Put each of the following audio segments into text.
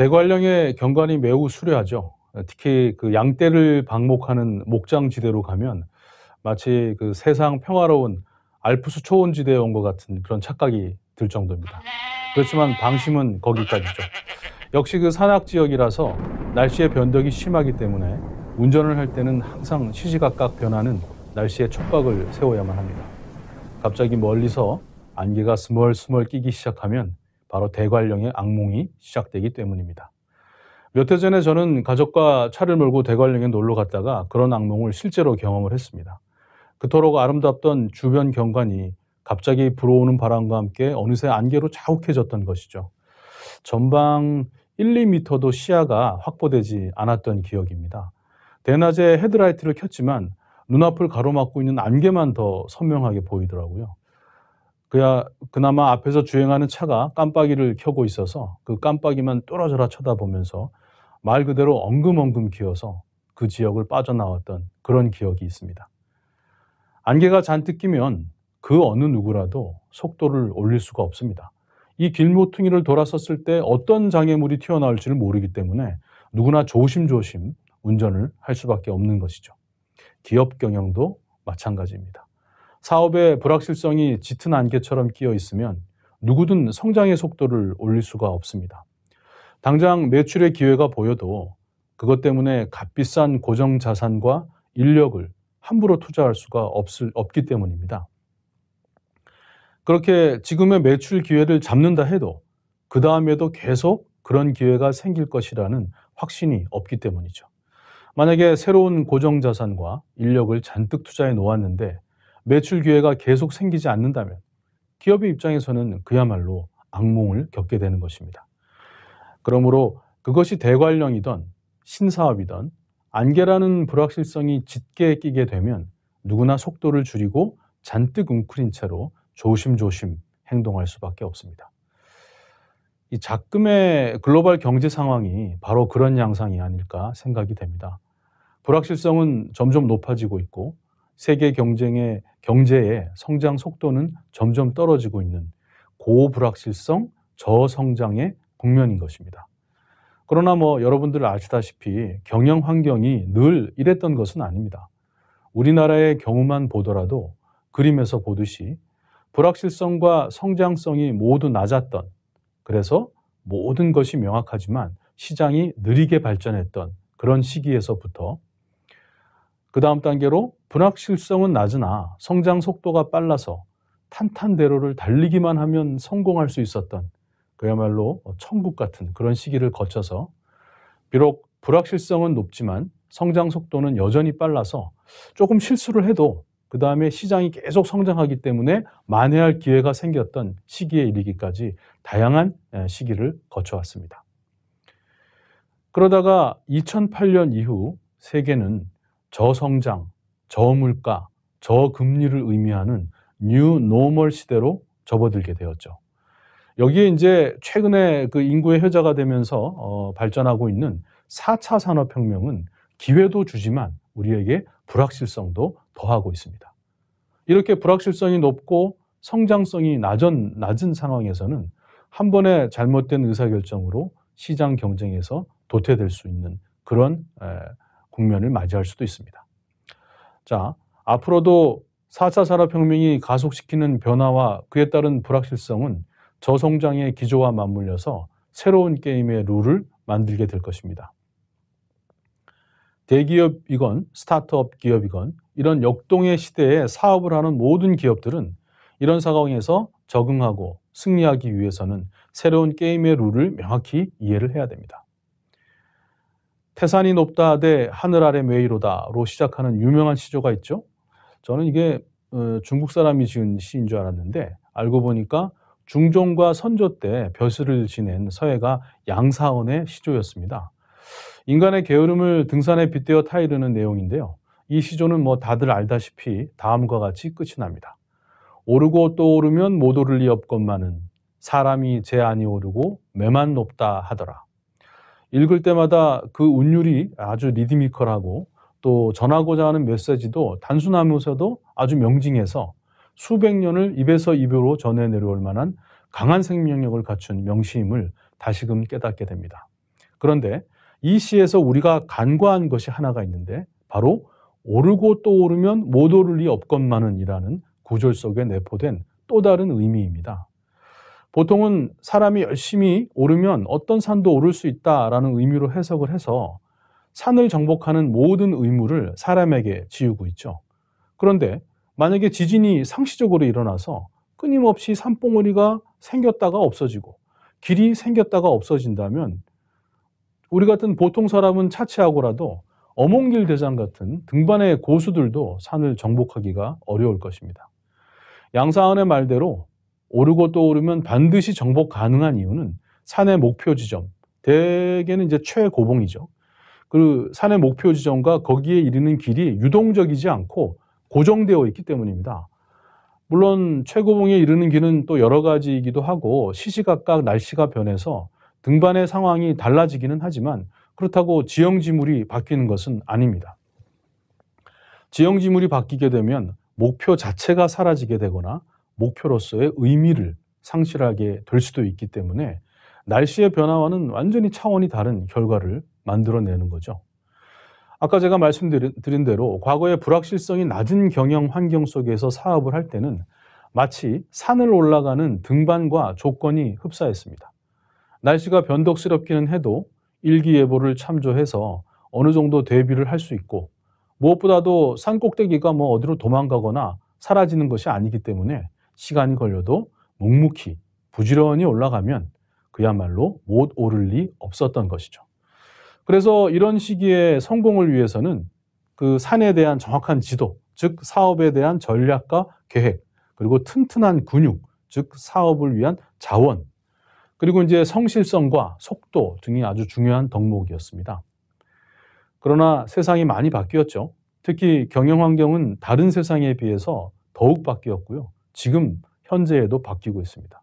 대관령의 경관이 매우 수려하죠. 특히 그 양떼를 방목하는 목장지대로 가면 마치 그 세상 평화로운 알프스 초원지대에 온 것 같은 그런 착각이 들 정도입니다. 그렇지만 방심은 거기까지죠. 역시 그 산악 지역이라서 날씨의 변덕이 심하기 때문에 운전을 할 때는 항상 시시각각 변하는 날씨의 촉박을 세워야만 합니다. 갑자기 멀리서 안개가 스멀스멀 끼기 시작하면 바로 대관령의 악몽이 시작되기 때문입니다. 몇 해 전에 저는 가족과 차를 몰고 대관령에 놀러 갔다가 그런 악몽을 실제로 경험을 했습니다. 그토록 아름답던 주변 경관이 갑자기 불어오는 바람과 함께 어느새 안개로 자욱해졌던 것이죠. 전방 1, 2미터도 시야가 확보되지 않았던 기억입니다. 대낮에 헤드라이트를 켰지만 눈앞을 가로막고 있는 안개만 더 선명하게 보이더라고요. 그야 그나마 앞에서 주행하는 차가 깜빡이를 켜고 있어서 그 깜빡이만 뚫어져라 쳐다보면서 말 그대로 엉금엉금 기어서 그 지역을 빠져나왔던 그런 기억이 있습니다. 안개가 잔뜩 끼면 그 어느 누구라도 속도를 올릴 수가 없습니다. 이 길모퉁이를 돌아섰을 때 어떤 장애물이 튀어나올지를 모르기 때문에 누구나 조심조심 운전을 할 수밖에 없는 것이죠. 기업 경영도 마찬가지입니다. 사업의 불확실성이 짙은 안개처럼 끼어 있으면 누구든 성장의 속도를 올릴 수가 없습니다. 당장 매출의 기회가 보여도 그것 때문에 값비싼 고정 자산과 인력을 함부로 투자할 수가 없을, 없기 때문입니다. 그렇게 지금의 매출 기회를 잡는다 해도 그 다음에도 계속 그런 기회가 생길 것이라는 확신이 없기 때문이죠. 만약에 새로운 고정 자산과 인력을 잔뜩 투자해 놓았는데 매출 기회가 계속 생기지 않는다면 기업의 입장에서는 그야말로 악몽을 겪게 되는 것입니다. 그러므로 그것이 대관령이던 신사업이던 안개라는 불확실성이 짙게 끼게 되면 누구나 속도를 줄이고 잔뜩 웅크린 채로 조심조심 행동할 수밖에 없습니다. 이 작금의 글로벌 경제 상황이 바로 그런 양상이 아닐까 생각이 됩니다. 불확실성은 점점 높아지고 있고 세계 경쟁의 경제의 성장 속도는 점점 떨어지고 있는 고불확실성 저성장의 국면인 것입니다. 그러나 뭐 여러분들 아시다시피 경영 환경이 늘 이랬던 것은 아닙니다. 우리나라의 경우만 보더라도 그림에서 보듯이 불확실성과 성장성이 모두 낮았던 그래서 모든 것이 명확하지만 시장이 느리게 발전했던 그런 시기에서부터 그 다음 단계로 불확실성은 낮으나 성장 속도가 빨라서 탄탄대로를 달리기만 하면 성공할 수 있었던 그야말로 천국 같은 그런 시기를 거쳐서 비록 불확실성은 높지만 성장 속도는 여전히 빨라서 조금 실수를 해도 그 다음에 시장이 계속 성장하기 때문에 만회할 기회가 생겼던 시기에 이르기까지 다양한 시기를 거쳐왔습니다. 그러다가 2008년 이후 세계는 저성장, 저물가, 저금리를 의미하는 뉴 노멀 시대로 접어들게 되었죠. 여기에 이제 최근에 그 인구의 효자가 되면서 어, 발전하고 있는 4차 산업혁명은 기회도 주지만 우리에게 불확실성도 더하고 있습니다. 이렇게 불확실성이 높고 성장성이 낮은, 낮은 상황에서는 한 번의 잘못된 의사결정으로 시장 경쟁에서 도태될 수 있는 그런 에, 국면을 맞이할 수도 있습니다. 자, 앞으로도 4차 산업혁명이 가속시키는 변화와 그에 따른 불확실성은 저성장의 기조와 맞물려서 새로운 게임의 룰을 만들게 될 것입니다. 대기업이건 스타트업 기업이건 이런 역동의 시대에 사업을 하는 모든 기업들은 이런 상황에서 적응하고 승리하기 위해서는 새로운 게임의 룰을 명확히 이해를 해야 됩니다. 태산이 높다 하되 하늘 아래 메이로다로 시작하는 유명한 시조가 있죠. 저는 이게 어, 중국 사람이 지은 시인 줄 알았는데 알고 보니까 중종과 선조 때 벼슬을 지낸 서해가 양사원의 시조였습니다. 인간의 게으름을 등산에 빗대어 타이르는 내용인데요. 이 시조는 뭐 다들 알다시피 다음과 같이 끝이 납니다. 오르고 또 오르면 못 오를 리 없건만은 사람이 제 안이 오르고 매만 높다 하더라. 읽을 때마다 그 운율이 아주 리드미컬하고 또 전하고자 하는 메시지도 단순하면서도 아주 명징해서 수백 년을 입에서 입으로 전해 내려올 만한 강한 생명력을 갖춘 명시임을 다시금 깨닫게 됩니다. 그런데 이 시에서 우리가 간과한 것이 하나가 있는데 바로 오르고 또 오르면 못 오를 리 없건만은이라는 구절 속에 내포된 또 다른 의미입니다. 보통은 사람이 열심히 오르면 어떤 산도 오를 수 있다라는 의미로 해석을 해서 산을 정복하는 모든 의무를 사람에게 지우고 있죠. 그런데 만약에 지진이 상시적으로 일어나서 끊임없이 산봉우리가 생겼다가 없어지고 길이 생겼다가 없어진다면 우리 같은 보통 사람은 차치하고라도 어몽길 대장 같은 등반의 고수들도 산을 정복하기가 어려울 것입니다. 양사은의 말대로 오르고 또 오르면 반드시 정복 가능한 이유는 산의 목표 지점, 대개는 이제 최고봉이죠. 그리고 산의 목표 지점과 거기에 이르는 길이 유동적이지 않고 고정되어 있기 때문입니다. 물론 최고봉에 이르는 길은 또 여러 가지이기도 하고 시시각각 날씨가 변해서 등반의 상황이 달라지기는 하지만 그렇다고 지형지물이 바뀌는 것은 아닙니다. 지형지물이 바뀌게 되면 목표 자체가 사라지게 되거나 목표로서의 의미를 상실하게 될 수도 있기 때문에 날씨의 변화와는 완전히 차원이 다른 결과를 만들어내는 거죠. 아까 제가 말씀드린 대로 과거의 불확실성이 낮은 경영 환경 속에서 사업을 할 때는 마치 산을 올라가는 등반과 조건이 흡사했습니다. 날씨가 변덕스럽기는 해도 일기예보를 참조해서 어느 정도 대비를 할 수 있고 무엇보다도 산 꼭대기가 뭐 어디로 도망가거나 사라지는 것이 아니기 때문에 시간이 걸려도 묵묵히 부지런히 올라가면 그야말로 못 오를 리 없었던 것이죠. 그래서 이런 시기에 성공을 위해서는 그 산에 대한 정확한 지도, 즉 사업에 대한 전략과 계획, 그리고 튼튼한 근육, 즉 사업을 위한 자원, 그리고 이제 성실성과 속도 등이 아주 중요한 덕목이었습니다. 그러나 세상이 많이 바뀌었죠. 특히 경영 환경은 다른 세상에 비해서 더욱 바뀌었고요. 지금 현재에도 바뀌고 있습니다.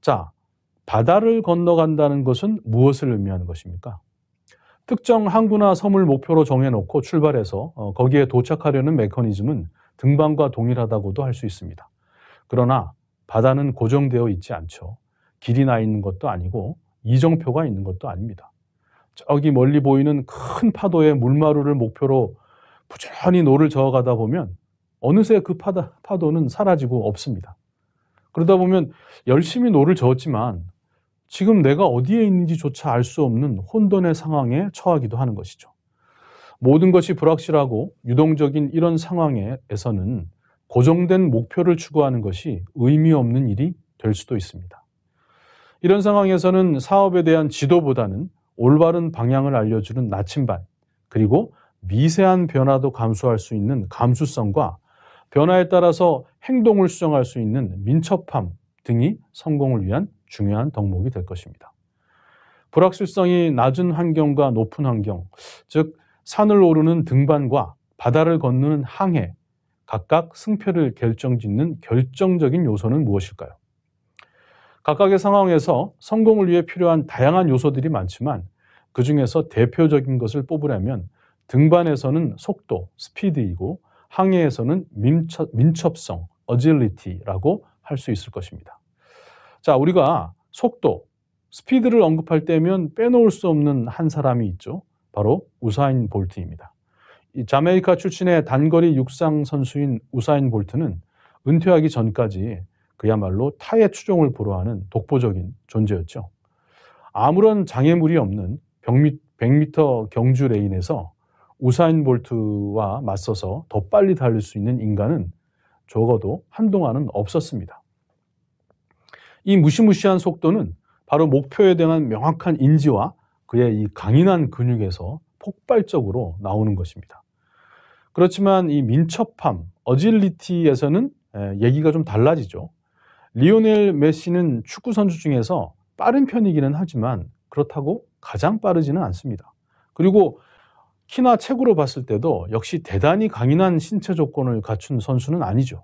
자, 바다를 건너간다는 것은 무엇을 의미하는 것입니까? 특정 항구나 섬을 목표로 정해놓고 출발해서 어, 거기에 도착하려는 메커니즘은 등반과 동일하다고도 할 수 있습니다. 그러나 바다는 고정되어 있지 않죠. 길이 나 있는 것도 아니고 이정표가 있는 것도 아닙니다. 저기 멀리 보이는 큰 파도의 물마루를 목표로 부지런히 노를 저어가다 보면 어느새 그 파다, 파도는 사라지고 없습니다. 그러다 보면 열심히 노를 저었지만 지금 내가 어디에 있는지조차 알 수 없는 혼돈의 상황에 처하기도 하는 것이죠. 모든 것이 불확실하고 유동적인 이런 상황에서는 고정된 목표를 추구하는 것이 의미 없는 일이 될 수도 있습니다. 이런 상황에서는 사업에 대한 지도보다는 올바른 방향을 알려주는 나침반, 그리고 미세한 변화도 감수할 수 있는 감수성과 변화에 따라서 행동을 수정할 수 있는 민첩함 등이 성공을 위한 중요한 덕목이 될 것입니다. 불확실성이 낮은 환경과 높은 환경, 즉 산을 오르는 등반과 바다를 걷는 항해, 각각 승패를 결정짓는 결정적인 요소는 무엇일까요? 각각의 상황에서 성공을 위해 필요한 다양한 요소들이 많지만 그 중에서 대표적인 것을 뽑으려면 등반에서는 속도, 스피드이고 항해에서는 민첩, 성 agility라고 할 수 있을 것입니다. 자, 우리가 속도, 스피드를 언급할 때면 빼놓을 수 없는 한 사람이 있죠. 바로 우사인 볼트입니다. 자메이카 출신의 단거리 육상 선수인 우사인 볼트는 은퇴하기 전까지 그야말로 타의 추종을 보러하는 독보적인 존재였죠. 아무런 장애물이 없는 100m 경주 레인에서 우사인 볼트와 맞서서 더 빨리 달릴 수 있는 인간은 적어도 한동안은 없었습니다. 이 무시무시한 속도는 바로 목표에 대한 명확한 인지와 그의 이 강인한 근육에서 폭발적으로 나오는 것입니다. 그렇지만 이 민첩함, 어질리티에서는 얘기가 좀 달라지죠. 리오넬 메시는 축구 선수 중에서 빠른 편이기는 하지만 그렇다고 가장 빠르지는 않습니다. 그리고 키나 책으로 봤을 때도 역시 대단히 강인한 신체 조건을 갖춘 선수는 아니죠.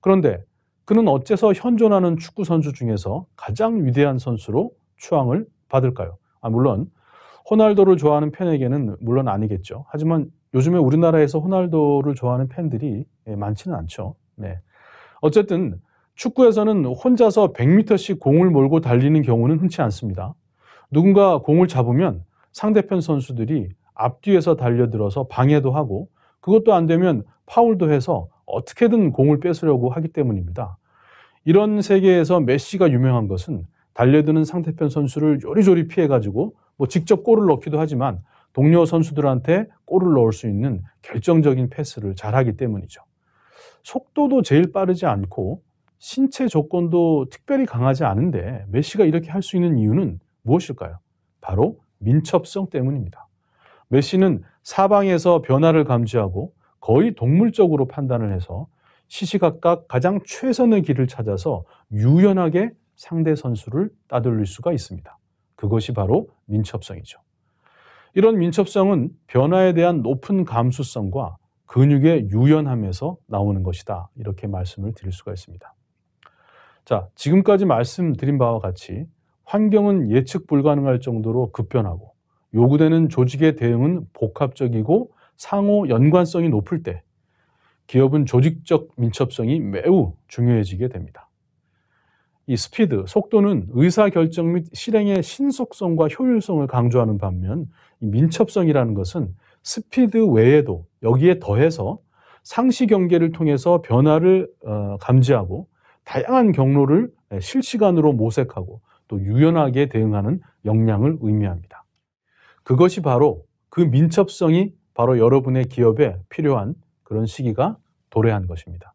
그런데 그는 어째서 현존하는 축구 선수 중에서 가장 위대한 선수로 추앙을 받을까요? 아, 물론 호날두를 좋아하는 팬에게는 물론 아니겠죠. 하지만 요즘에 우리나라에서 호날두를 좋아하는 팬들이 예, 많지는 않죠. 네. 어쨌든 축구에서는 혼자서 100m씩 공을 몰고 달리는 경우는 흔치 않습니다. 누군가 공을 잡으면 상대편 선수들이 앞뒤에서 달려들어서 방해도 하고 그것도 안 되면 파울도 해서 어떻게든 공을 뺏으려고 하기 때문입니다. 이런 세계에서 메시가 유명한 것은 달려드는 상대편 선수를 요리조리 피해가지고 뭐 직접 골을 넣기도 하지만 동료 선수들한테 골을 넣을 수 있는 결정적인 패스를 잘하기 때문이죠. 속도도 제일 빠르지 않고 신체 조건도 특별히 강하지 않은데 메시가 이렇게 할 수 있는 이유는 무엇일까요? 바로 민첩성 때문입니다. 메시는 사방에서 변화를 감지하고 거의 동물적으로 판단을 해서 시시각각 가장 최선의 길을 찾아서 유연하게 상대 선수를 따돌릴 수가 있습니다. 그것이 바로 민첩성이죠. 이런 민첩성은 변화에 대한 높은 감수성과 근육의 유연함에서 나오는 것이다. 이렇게 말씀을 드릴 수가 있습니다. 자, 지금까지 말씀드린 바와 같이 환경은 예측 불가능할 정도로 급변하고 요구되는 조직의 대응은 복합적이고 상호 연관성이 높을 때 기업은 조직적 민첩성이 매우 중요해지게 됩니다. 이 스피드, 속도는 의사결정 및 실행의 신속성과 효율성을 강조하는 반면 민첩성이라는 것은 스피드 외에도 여기에 더해서 상시 경계를 통해서 변화를 어, 감지하고 다양한 경로를 실시간으로 모색하고 또 유연하게 대응하는 역량을 의미합니다. 그것이 바로 그 민첩성이 바로 여러분의 기업에 필요한 그런 시기가 도래한 것입니다.